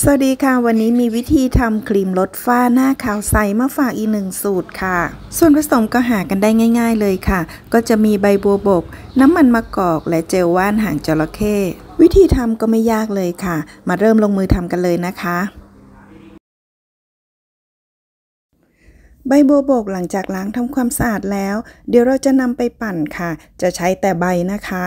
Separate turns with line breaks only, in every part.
สวัสดีค่ะวันนี้มีวิธีทำครีมลดฝ้าหน้าขาวใสมาฝากอีกหนึ่งสูตรค่ะ ส่วนผสมก็หากันได้ง่ายๆเลยค่ะ ก็จะมีใบบัวบก น้ำมันมะกอก และเจลว่านหางจระเข้วิธีทำก็ไม่ยากเลยค่ะ มาเริ่มลงมือทำกันเลยนะคะ ใบบัวบกหลังจากล้างทำความสะอาดแล้ว เดี๋ยวเราจะนำไปปั่นค่ะ จะใช้แต่ใบนะคะ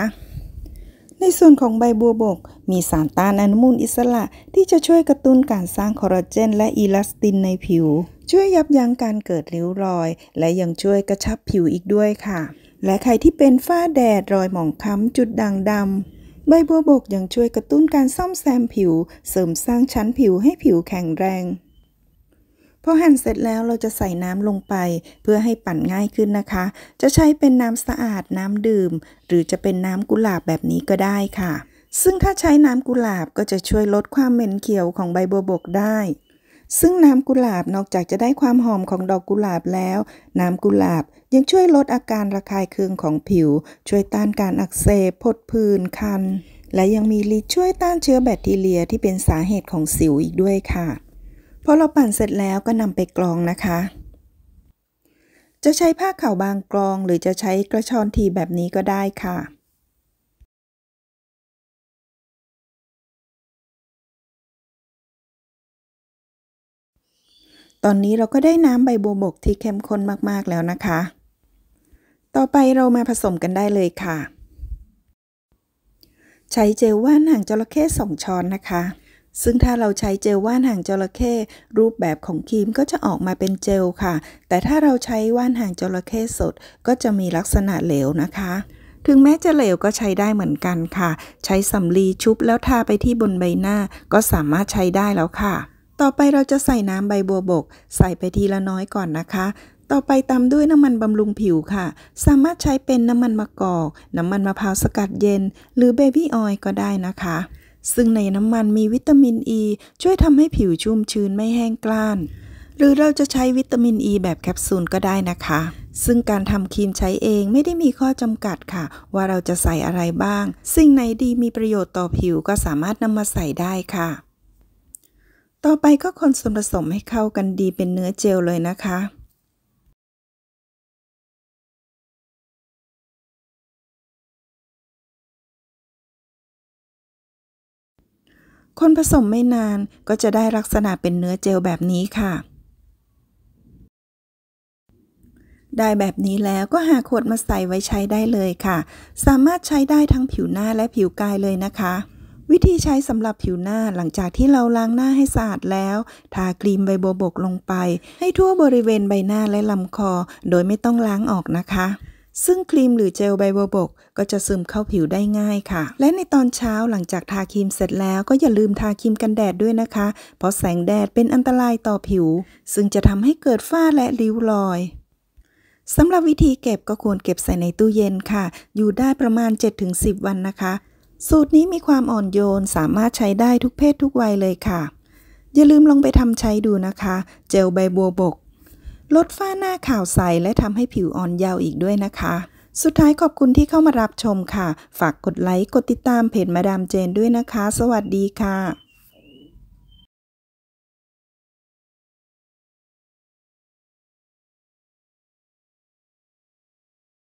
ในส่วนของใบบัวบกมีสารต้านอนุมูลอิสระที่จะช่วยกระตุ้นการสร้างคอลลาเจน และอีลาสตินในผิว ช่วยยับยั้งการเกิดริ้วรอย และยังช่วยกระชับผิวอีกด้วยค่ะ และใครที่เป็นฝ้าแดดรอยหมองคล้ำจุดด่างดำใบบัวบกยังช่วยกระตุ้นการซ่อมแซมผิว เสริมสร้างชั้นผิวให้ผิวแข็งแรงพอหั่นเสร็จแล้วเราจะใส่น้ำลงไปเพื่อให้ปั่นง่ายขึ้นนะคะ จะใช้เป็นน้ำสะอาดน้ำดื่ม หรือจะเป็นน้ำกุหลาบแบบนี้ก็ได้ค่ะ ซึ่งถ้าใช้น้ำกุหลาบก็จะช่วยลดความเหม็นเขียวของใบบัวบกได้ ซึ่งน้ำกุหลาบนอกจากจะได้ความหอมของดอกกุหลาบแล้ว น้ำกุหลาบยังช่วยลดอาการระคายเคืองของผิว ช่วยต้านการอักเสบพดพื่นคัน และยังมีฤทธิ์ช่วยต้านเชื้อแบคทีเรียที่เป็นสาเหตุของสิวอีกด้วยค่ะพอเราปั่นเสร็จแล้วก็นำไปกรองนะคะ จะใช้ผ้าขาวบางกรองหรือจะใช้กระชอนทีแบบนี้ก็ได้ค่ะ ตอนนี้เราก็ได้น้ำใบบัวบกที่เข้มข้นมากๆแล้วนะคะ ต่อไปเรามาผสมกันได้เลยค่ะ ใช้เจลว่านหางจระเข้สองช้อนนะคะซึ่งถ้าเราใช้เจลว่านหางจระเข้รูปแบบของครีมก็จะออกมาเป็นเจลค่ะ แต่ถ้าเราใช้ว่านหางจระเข้สด ก็จะมีลักษณะเหลวนะคะ ถึงแม้จะเหลวก็ใช้ได้เหมือนกันค่ะ ใช้สำลีชุบแล้วทาไปที่บนใบหน้าก็สามารถใช้ได้แล้วค่ะ ต่อไปเราจะใส่น้ำใบบัวบก ใส่ไปที ละน้อยก่อนนะคะ ต่อไปตามด้วยน้ำมันบำรุงผิวค่ะ สามารถใช้เป็นน้ำมันมะกอกน้ำมันมะพร้าวสกัดเย็น หรือเบบี้ออยล์ก็ได้นะคะซึ่งในน้ำมันมีวิตามินอ e, ีช่วยทำให้ผิวชุ่มชื้นไม่แห้งกร้าน หรือเราจะใช้วิตามินอ e ีแบบแคปซูลก็ได้นะคะ ซึ่งการทำครีมใช้เองไม่ได้มีข้อจำกัดค่ะ ว่าเราจะใส่อะไรบ้างสิ่งไหนดีมีประโยชน์ต่อผิวก็สามารถนำมาใส่ได้ค่ะ ต่อไปก็คนส่วนผสมให้เข้ากันดีเป็นเนื้อเจลเลยนะคะคนผสมไม่นานก็จะได้ลักษณะเป็นเนื้อเจลแบบนี้ค่ะ ได้แบบนี้แล้วก็หาขวดมาใส่ไว้ใช้ได้เลยค่ะ สามารถใช้ได้ทั้งผิวหน้าและผิวกายเลยนะคะ วิธีใช้สำหรับผิวหน้าหลังจากที่เราล้างหน้าให้สะอาดแล้ว ทาครีมใบโบวบกลงไป ให้ทั่วบริเวณใบหน้าและลำคอโดยไม่ต้องล้างออกนะคะซึ่งครีมหรือเจลไบโบอรบกก็จะซึมเข้าผิวได้ง่ายค่ะ และในตอนเช้าหลังจากทาครีมเสร็จแล้วก็อย่าลืมทาครีมกันแดดด้วยนะคะ เพราะแสงแดดเป็นอันตรายต่อผิว ซึ่งจะทำให้เกิดฝ้าและริ้วรอย สำหรับวิธีเก็บก็ควรเก็บใส่ในตู้เย็นค่ะ อยู่ได้ประมาณ 7-10 วันนะคะ สูตรนี้มีความอ่อนโยนสามารถใช้ได้ทุกเพศทุกวัยเลยค่ะ อย่าลืมลองไปทำใช้ดูนะคะ เจลใบบัวบกลดฝ้าหน้าขาวใสและทำให้ผิวอ่อนเยาว์อีกด้วยนะคะ สุดท้ายขอบคุณที่เข้ามารับชมค่ะ ฝากกดไลค์ กดติดตามเพจมาดามเจนด้วยนะคะ สวัสดีค่ะ